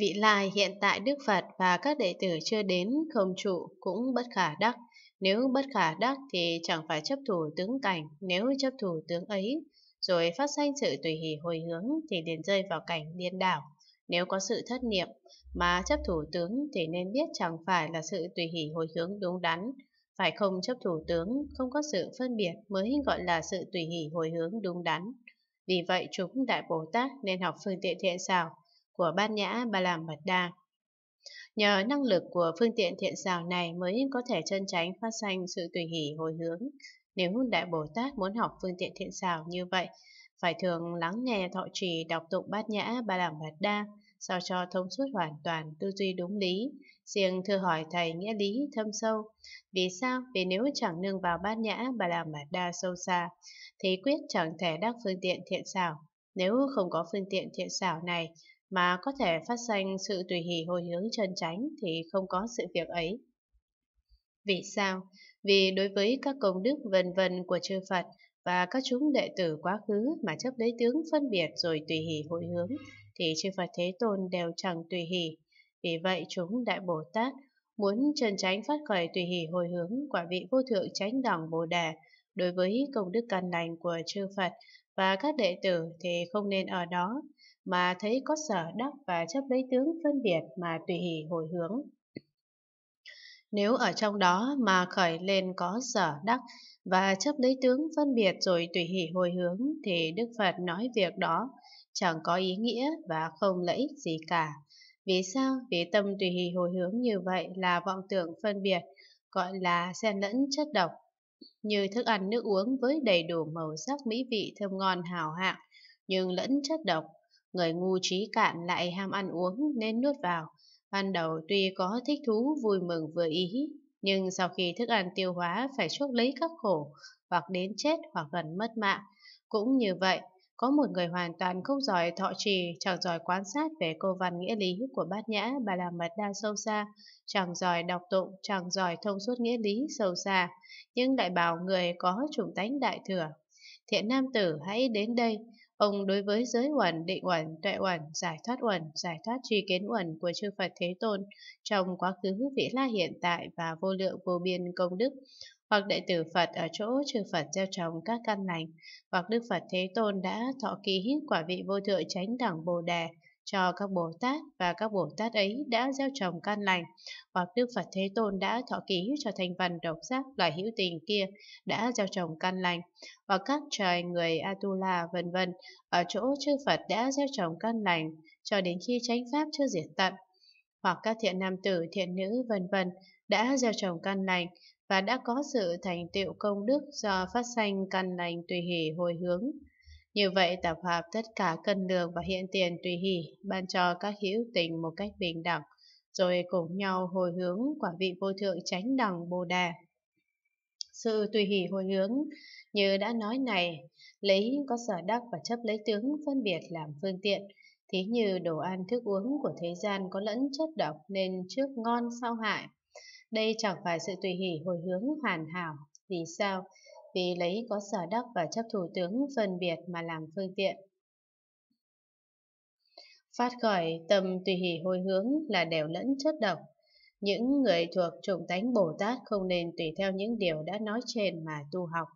Vị lai hiện tại Đức Phật và các đệ tử chưa đến không trụ cũng bất khả đắc. Nếu bất khả đắc thì chẳng phải chấp thủ tướng cảnh, nếu chấp thủ tướng ấy, rồi phát sanh sự tùy hỷ hồi hướng thì liền rơi vào cảnh điên đảo. Nếu có sự thất niệm mà chấp thủ tướng thì nên biết chẳng phải là sự tùy hỷ hồi hướng đúng đắn, phải không chấp thủ tướng, không có sự phân biệt mới gọi là sự tùy hỷ hồi hướng đúng đắn. Vì vậy chúng Đại Bồ Tát nên học phương tiện thiện xảo, của Bát Nhã Ba la Mật Đa. Nhờ năng lực của phương tiện thiện xảo này mới có thể chân tránh phát sanh sự tùy hỷ hồi hướng. Nếu Đại Bồ Tát muốn học phương tiện thiện xảo như vậy, phải thường lắng nghe thọ trì đọc tụng bát nhã ba la mật đa, sao cho thông suốt hoàn toàn tư duy đúng lý. Riêng thưa hỏi thầy nghĩa lý thâm sâu. Vì sao? Vì nếu chẳng nương vào bát nhã ba đảm mật đa sâu xa, thì quyết chẳng thể đắc phương tiện thiện xảo. Nếu không có phương tiện thiện xảo này, mà có thể phát sanh sự tùy hỷ hồi hướng chân tránh thì không có sự việc ấy. Vì sao? Vì đối với các công đức vân vân của chư Phật và các chúng đệ tử quá khứ mà chấp lấy tướng phân biệt rồi tùy hỷ hồi hướng, thì chư Phật Thế Tôn đều chẳng tùy hỷ. Vì vậy chúng Đại Bồ Tát muốn chân tránh phát khởi tùy hỷ hồi hướng quả vị vô thượng chánh đẳng Bồ Đà đối với công đức căn lành của chư Phật và các đệ tử thì không nên ở đó, mà thấy có sở đắc và chấp lấy tướng phân biệt mà tùy hỷ hồi hướng. Nếu ở trong đó mà khởi lên có sở đắc và chấp lấy tướng phân biệt rồi tùy hỷ hồi hướng thì Đức Phật nói việc đó chẳng có ý nghĩa và không lợi ích gì cả. Vì sao? Vì tâm tùy hỷ hồi hướng như vậy là vọng tưởng phân biệt, gọi là xen lẫn chất độc như thức ăn nước uống với đầy đủ màu sắc mỹ vị thơm ngon hào hạng, nhưng lẫn chất độc. Người ngu trí cạn lại ham ăn uống nên nuốt vào. Ban đầu tuy có thích thú vui mừng vừa ý, nhưng sau khi thức ăn tiêu hóa phải chuốc lấy các khổ, hoặc đến chết hoặc gần mất mạng. Cũng như vậy, có một người hoàn toàn không giỏi thọ trì, chẳng giỏi quan sát về câu văn nghĩa lý của bát nhã bà là mật đa sâu xa, chẳng giỏi đọc tụng, chẳng giỏi thông suốt nghĩa lý sâu xa, nhưng lại bảo người có chủng tánh đại thừa. Thiện nam tử hãy đến đây, ông đối với giới uẩn, định uẩn, tuệ uẩn, giải thoát uẩn, giải thoát tri kiến uẩn của chư Phật Thế Tôn trong quá khứ, vị la hiện tại và vô lượng vô biên công đức, hoặc đệ tử Phật ở chỗ chư Phật gieo trồng các căn lành, hoặc Đức Phật Thế Tôn đã thọ ký quả vị vô thượng chánh đẳng Bồ Đề cho các Bồ Tát và các Bồ Tát ấy đã gieo trồng căn lành, hoặc Đức Phật Thế Tôn đã thọ ký cho thành phần độc giác loài hữu tình kia đã gieo trồng căn lành, hoặc các trời người Atula vân vân ở chỗ chư Phật đã gieo trồng căn lành cho đến khi chánh pháp chưa diệt tận, hoặc các thiện nam tử, thiện nữ vân vân đã gieo trồng căn lành, và đã có sự thành tựu công đức do phát sanh căn lành tùy hỷ hồi hướng. Như vậy tập hợp tất cả cân đường và hiện tiền tùy hỷ, ban cho các hữu tình một cách bình đẳng, rồi cùng nhau hồi hướng quả vị vô thượng chánh đẳng Bồ Đà. Sự tùy hỷ hồi hướng, như đã nói này, lấy có sở đắc và chấp lấy tướng phân biệt làm phương tiện, thí như đồ ăn thức uống của thế gian có lẫn chất độc nên trước ngon sau hại đây chẳng phải sự tùy hỷ hồi hướng hoàn hảo. Vì sao? Vì lấy có sở đắc và chấp thủ tướng phân biệt mà làm phương tiện. Phát khỏi tâm tùy hỷ hồi hướng là đều lẫn chất độc. Những người thuộc chủng tánh Bồ Tát không nên tùy theo những điều đã nói trên mà tu học.